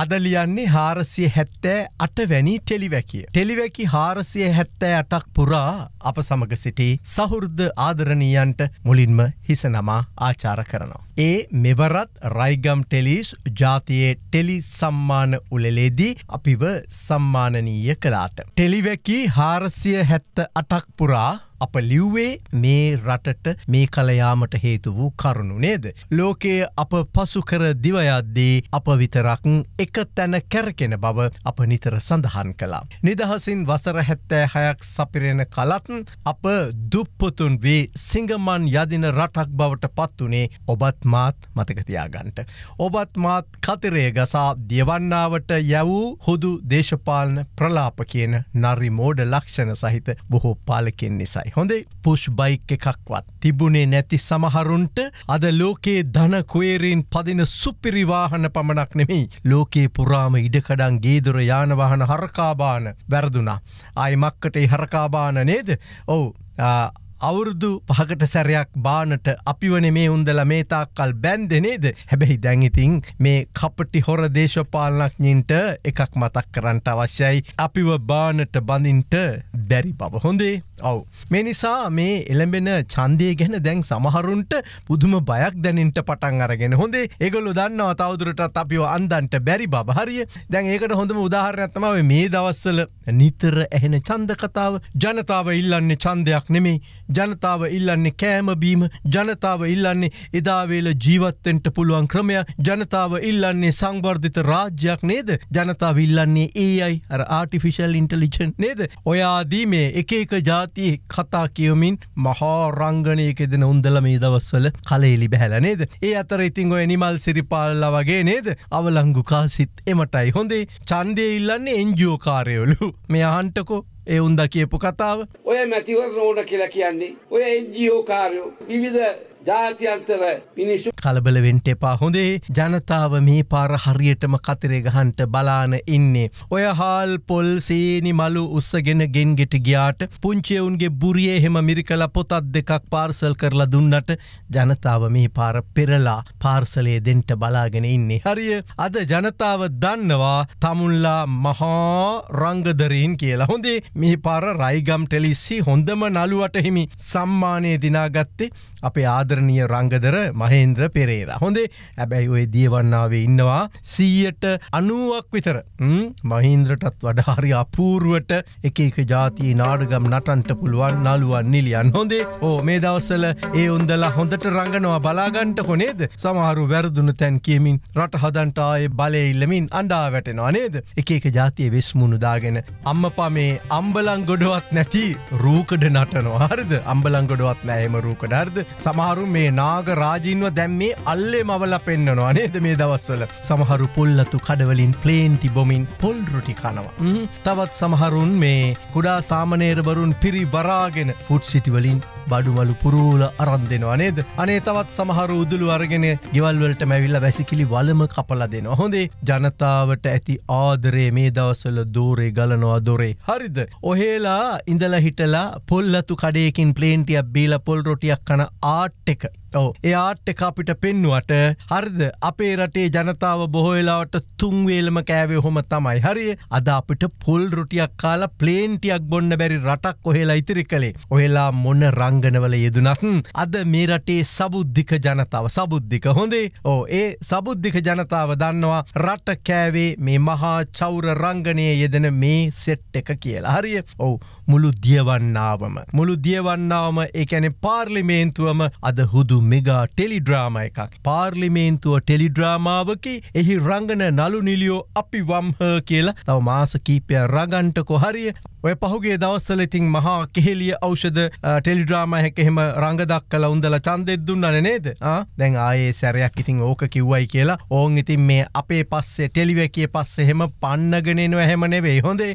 අද ලියන්නේ හාරසිය හැත්තෑ අටවැනි ටෙලිවැකිය. ටෙලිවැකි හාරසිය හැත්තෑ අටක් පුරා අප සමග සිටි සහුෘද ආදරණීයන්ට මුලින්ම හිසනමා ආචාර කරනවා. ඒ මෙවරත් රයිගම් ටෙලිස් ජාතියේ ටෙලි සම්මාන උලලේදී අපිව සම්මානනීය කලාට. ටෙලිවැකි හාරසිය හැත්ත අටක් පුරා අප ලිව්වේ මේ රටට මේ කලයාමට හේතු වූ කරුණු නේද. ලෝකයේ අප පසුකර දිවයද්දී අප විතරක් එක තැන කැරකෙන බව අප නිතර සඳහන් කලා. නිදහසින් වසර හැත්තෑ හයක් සපිරෙන කලත්න් අප දුප්පතුන් වී සිංගමන් යදින රටක් බවට පත්වනේ ඔබත් මාත් මතකතියාගන්ට. ඔබත් මාත් කතරය ගසා දියවන්නාවට යැවූ හුදු දේශපාලන ප්‍රලාප කියන නරි මෝඩ ලක්ෂණ සහිත බොහෝ පාලකෙන් නිසයි. තමයි හොඳේ පුෂ් බයික් එකක්වත් තිබුණේ නැති සමහරුන්ට අද ලෝකයේ ධන කුවේරීන් පදින සුපිරිවාහන පමණක් නෙමෙයි ලෝකේ පුරාම ඉඩකඩන් ගේදුර යානවාහන හරකාබාන වැරදුනා ආයි මක්කටේ හරකාබාන නේද ඔවු අවුරුදු පහකට සැරයක් බානට අපි වන මේ උන්දල මේතා කල් බැන්දනේද හැබැයි දැඟිතින් මේ කපටි හොර දේශපාලනක්ඥින්ට එකක් මතක් කරන්නට අවශ්‍යයි අපිව බානට බඳින්ට බැරි බව හොඳේ ඔවු. මේ නිසා මේ එළඹෙන චන්දය ගැන දැන් සමහරුන්ට පුදුම බයක් දැනින්ට පටන් අරගෙන හොඳේ ඒගොලු දන්නවා තවදුරටත් අපිව අන්දන්ට බැරි බහරිය දැන් ඒකට හොඳම උදාහරණත්තමාව මේ දවස්සල නිතර ඇහෙන චන්දකතාව ජනතාව ඉල්ලන්නේ චන්දයක් නෙමේ ජනතාව ඉල්ලන්නේ කෑමබීම ජනතාව ඉල්ලන්නේ එදාවේල ජීවත්තෙන්ට පුළුවන් ක්‍රමය ජනතාව ඉල්ලන්නේ සංවර්ධිත රාජ්‍යයක් නේද ජනතාව ඉල්ලන්නේ ඒයි අර ආටිෆිශල් ඉන්ටලිජන් නේද ඔයාදී මේ එක එක ජාති කතා කියමින් මහා රංගනයක දෙන උන්දල මේ දවස්වල කලෙලි බැහැල නේද ඒ අතර ඉතිං ඔය නිමල් සිරිපාල්ල වගේ නේද අවලංගු කාසිත් එමටයි හොඳේ චන්දය ඉල්ලන්නේ එන්ජියෝකාරයවලු මේ අහන්ටකෝ එවුන්ද කියපු කතාව. ඔය මැතිවරණ ඕන කියලා කියන්නේ. ඔය එන්ජියෝ කාරයෝ විවිධ ජාතියන්තර මිනිස්සු කලබල වෙන්න එපා හොඳේ ජනතාව මේ පාර හරියටම කතරේ ගහන්ට බලාන ඉන්නේ ඔය හාල් පොල් සීනි මලු උස්සගෙන ගෙන් ගෙට ගියාට පුංචිවුන්ගේ බුරිය එහෙම මිරිකලා පොතත් දෙකක් පාර්සල් කරලා දුන්නට ජනතාව මේ පාර පෙරලා පාර්සලේ දෙන්ට බලාගෙන ඉන්නේ හරිය අද ජනතාව දන්නවා තමුන්ලා මහා රංගදරීන් කියලා හොඳේ මේ පාර රයිගම් ටෙලිස්සි හොඳම නළුවට හිමි සම්මානය දිනාගත්තේ අපේ ආද ආදරණය රංගදර මහේන්ද්‍ර පෙරේර. හොඳේ ඇබැයි ඔය දියවන්නාවේ ඉන්නවා සීයට අනුවක් විතර මහින්ද්‍රටත් වඩහාරි අපූරුවට එක එක ජාතියේ නාඩගම් නටන්ට පුළුවන් නළුවන් නිලියන් හොඳේ ඕ මේ දවස්සල ඒ උන්දලා හොඳට රඟනවා බලාගන්ට කොනේද සමහරු වැරදුන තැන් කියමින් රට හදන්ටආය බලඉල්ලමින් අන්ඩා වැටෙනවා නේද එක එක ජාතිය වෙස්මුණු දාගෙන අම්මපා මේ අම්බලං ගොඩවත් නැති රූකඩ නටනවා හරිද අම්බලං ගොඩවත් නෑහෙම රූකඩ හරිද සමහරු සමහරු මේ නාග රාජීන්ව දැම් මේ අල්ලේ මවල පෙන්න්නනවා නේද මේ දවස්වල සමහරු පොල්ලතු කඩවලින් ප්ලේන්ටි බොමින් පොල්රුටි කනවා තවත් සමහරුන් මේ කුඩා සාමනේරවරුන් පිරි බරාගෙන පුට් සිටිවලින් බඩුමලු පුරූල අරන් දෙෙනවා නේද අනේ තවත් සමහර උදුළු අරගෙන ගෙවල්වලට මැවිල්ල වැසිකිලි වලම කපල දෙනවා හොඳේ ජනතාවට ඇති ආදරේ මේ දවස්වල දෝරේ ගලනවා දොරේ හරිද ඔහේලා ඉඳල හිටලා පොල්ලතු කඩයකින් ප්ලේන්ටියක් බීල පොල් රොටියක් කන ආට්ට tactic ඔව එයාට් එක අපිට පෙන්නුවට හරිද අපේ රටේ ජනතාව බොහොවෙලාවට තුන්වේලම කෑවේ හොම තමයි හරිය අද අපිට පොල් රොටියක් කාලා ප්ලේන්ටියක් බොන්න බැරි රටක් කොහෙලා ඉතිරි කළේ ඔහෙලා මොන රංගනවල යෙදුනත්න් අද මේ රටේ සබුද්ධික ජනතාව සබුද්ධික හොඳේ ඕ ඒ සබුද්ධික ජනතාව දන්නවා රට කෑවේ මේ මහා චෞර රංගනය යෙදෙන මේ සෙට් එක කියලා හරිය ඔවු මුළු දියවන්නාවම මුළු දියවන්නාවම ඒැන පාර්ලිමේන්තුවම අද හුදු සුළු මෙගා ටෙලිඩ්‍රාම එකක් පාර්ලිමේන්තුව ටෙලිඩ්‍රාමාවකි එහි රංගන නලු නිලියෝ අපි වම්හ කියලා තව මාස කීපය රගන්ට කොහරිය ඔය පහුගේ දවස්සල ඉතින් මහා කෙහෙලිය අවෂද ටෙලිඩ්‍රාම හැකෙහෙම රඟදක් කල උන්දල චන්දෙද දුන්නන නේද දැන් ආයේ සැරයක් ඉතින් ඕක කිව්වයි කියලා ඕන් ඉතින් මේ අපේ පස්සේ ටෙලිවැකේ පස්සෙහෙම පන්නගෙනෙනව හැම නෙවෙයි හොඳේ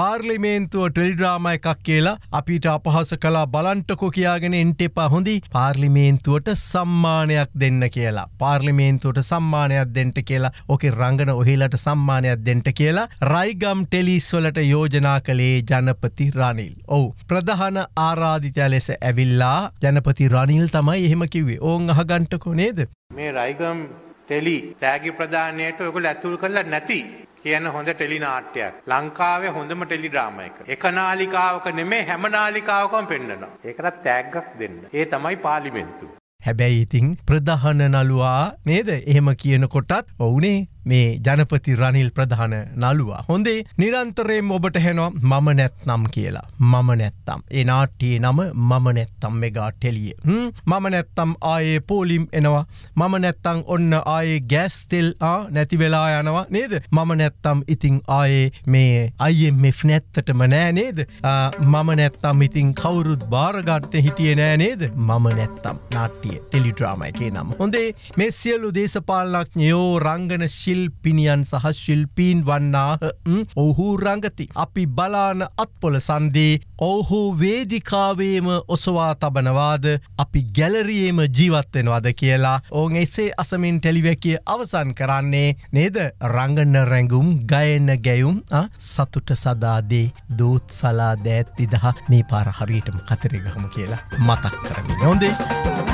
පාර්ලිමේන්තුව ටෙලිඩ්‍රාම එකක් කියලා අපිට අපහස කලා බලන්ටකො කියාගෙන එන්ට එපා හොඳි පාර්ලිමේන්තු පාර්ලිමේන්තුවට සම්මානයක් දෙන්න කියලා පාර්ලිමේන්තුවට සම්මානයක් දෙන්ට කියලා ඕකේ රංගන ඔහිලට සම්මානයක් දෙන්ට කියලා රයිගම් ටෙලිස්වලට යෝජනා කළේ ජනපති රනිල් ඔවු ප්‍රධාන ආරාධිතය ලෙස ඇවිල්ලා ජනපති රනිල් තමයි එහෙමකිවේ ඕන් අහගන්ටකෝ නේද මේ රයිගම් ටෙලි තෑගි ප්‍රධානයට ඔකුල ඇතුල් කරලා නැති කියන හොඳ ටෙලි නාට්‍යයක්. ලංකාවේ හොඳම ටෙලි ඩ්‍රාමා එක. එක නාලිකාවක නෙමෙයි හැම නාලිකාවකම පෙන්නනවා. ඒකට තෑග්ගක් දෙන්න. ඒ තමයි පාර්ලිමේන්තුව. හැබැයි ඉතිං ප්‍රධහන නලුවා නේද එහෙම කියනකොටත් ඔවුනේ මේ ජනපති රනිල් ප්‍රධාන නළුවා. හොඳේ නිරන්තරයෙන් ඔබට හෙනවා මම නැත්නම් කියලා. මම නැත්තම්. ඒ නාට්ටියේ නම මම නැත්තම් මෙගා ටෙලිය. මම නැත්තම් ආයේ පෝලිම් එනවා. මම නැත්තං ඔන්න ආයේ ගෑස්තෙල් නැති වෙලා යනවා නේද. මම නැත්තම් ඉතිං ආයේ මේ අයිෙන් මෙ නැත්තටම නෑ නේද. මම නැත්තම් ඉතිං කවුරුත් භාරගත්ත හිටිය නෑ නේද මම නැත්තම් නාට්ටිය ටෙලිඩ්‍රාමයකේ නම්. හොඳේ මේ සියලු දේශපාලනක් යෝ රංගන ශිල් ශිල්පිනියන් සහ ශිල්පීන් වන්නාහ ඔහු රඟති. අපි බලාන අත්පොල සන්දී ඔහු වේදිකාවේම ඔසවා තබනවාද අපි ගැලරියේම ජීවත්වෙනවාද කියලා ඕන් එසේ අසමින් ටෙලිවැකිය අවසන් කරන්නේ නේද රංගන්න රැඟුම් ගයන්න ගැයුම් සතුට සදාදේ දූත් සලා දෑත්තිදහ මේ පාර හරියටම කතරගහම කියලා මතක් කරමින් නොදේ.